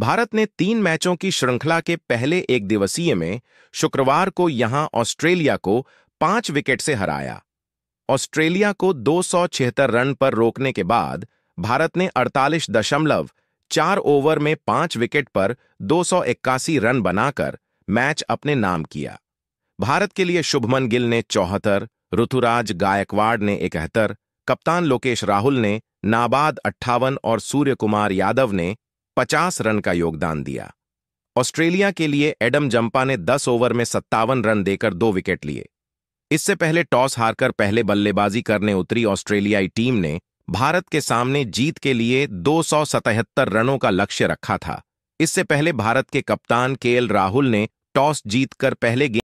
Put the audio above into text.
भारत ने तीन मैचों की श्रृंखला के पहले एक दिवसीय में शुक्रवार को यहां ऑस्ट्रेलिया को पांच विकेट से हराया ऑस्ट्रेलिया को दो रन पर रोकने के बाद भारत ने अड़तालीस दशमलव चार ओवर में पांच विकेट पर दो रन बनाकर मैच अपने नाम किया भारत के लिए शुभमन गिल ने चौहत्तर ऋतुराज गायकवाड़ ने इकहत्तर कप्तान लोकेश राहुल ने नाबाद अट्ठावन और सूर्यकुमार यादव ने पचास रन का योगदान दिया ऑस्ट्रेलिया के लिए एडम जंपा ने दस ओवर में सत्तावन रन देकर दो विकेट लिए इससे पहले टॉस हारकर पहले बल्लेबाजी करने उतरी ऑस्ट्रेलियाई टीम ने भारत के सामने जीत के लिए दो रनों का लक्ष्य रखा था इससे पहले भारत के कप्तान केएल राहुल ने टॉस जीतकर पहले